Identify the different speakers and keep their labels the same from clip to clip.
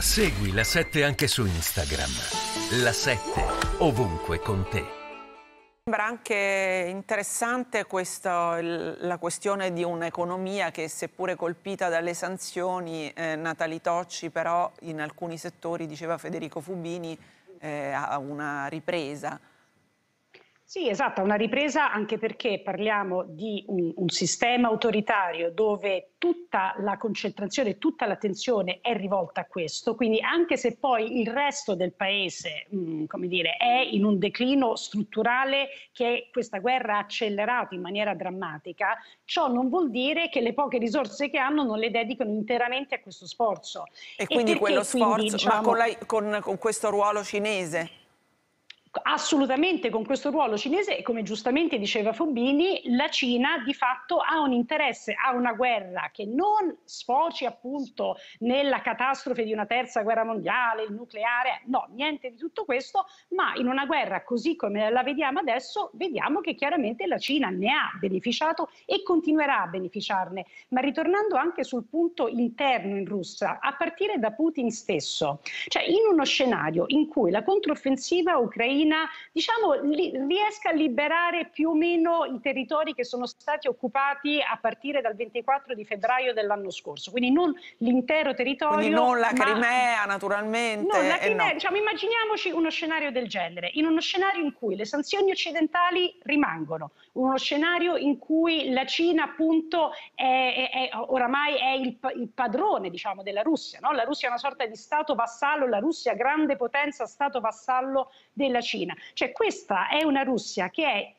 Speaker 1: Segui la 7 anche su Instagram. La 7 ovunque con te. Sembra anche interessante questa, la questione di un'economia che seppure colpita dalle sanzioni, eh, Natali Tocci però in alcuni settori, diceva Federico Fubini, eh, ha una ripresa.
Speaker 2: Sì, esatto, una ripresa anche perché parliamo di un, un, sistema autoritario dove tutta la concentrazione, tutta l'attenzione è rivolta a questo, quindi anche se poi il resto del paese mh, mm, come dire, è in un declino strutturale che questa guerra ha accelerato in maniera drammatica, ciò non vuol dire che le poche risorse che hanno non le dedicano interamente a questo sforzo. E, quindi perché, quello sforzo, quindi, diciamo, ma con, la,
Speaker 1: con, con questo ruolo cinese?
Speaker 2: assolutamente con questo ruolo cinese e come giustamente diceva Fubini, la Cina di fatto ha un interesse a una guerra che non sfoci appunto nella catastrofe di una terza guerra mondiale, il nucleare, no, niente di tutto questo, ma in una guerra così come la vediamo adesso, vediamo che chiaramente la Cina ne ha beneficiato e continuerà a beneficiarne. Ma ritornando anche sul punto interno in Russia, a partire da Putin stesso, cioè in uno scenario in cui la controffensiva ucraina Ucraina, diciamo, li, riesca a liberare più o meno i territori che sono stati occupati a partire dal 24 di febbraio dell'anno scorso. Quindi non l'intero territorio. Quindi non la Crimea, ma...
Speaker 1: naturalmente. Non la eh, Crimea, no.
Speaker 2: diciamo, immaginiamoci uno scenario del genere, in uno scenario in cui le sanzioni occidentali rimangono, uno scenario in cui la Cina appunto è, è, è oramai è il, il, padrone diciamo, della Russia, no? la Russia è una sorta di Stato vassallo, la Russia grande potenza, Stato vassallo della Cina. Cina. Cioè questa è una Russia che è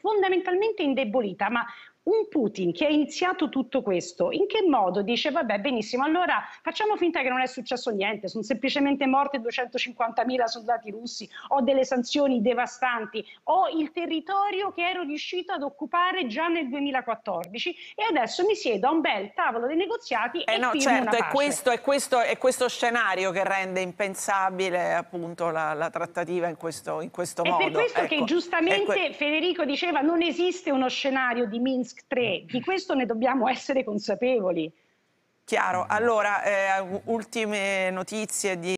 Speaker 2: fondamentalmente indebolita, ma un Putin che ha iniziato tutto questo, in che modo dice vabbè benissimo, allora facciamo finta che non è successo niente, sono semplicemente morte 250.000 soldati russi, ho delle sanzioni devastanti, ho il territorio che ero riuscito ad occupare già nel 2014 e adesso mi siedo a un bel tavolo dei negoziati eh e no, certo, è questo,
Speaker 1: è, questo, è questo, scenario che rende impensabile appunto la, la trattativa in questo, in questo modo. È per questo ecco, che ecco. giustamente ecco.
Speaker 2: Federico diceva non esiste uno scenario di Minsk Minsk 3. Di questo ne dobbiamo essere consapevoli.
Speaker 1: Chiaro, allora eh, ultime notizie di...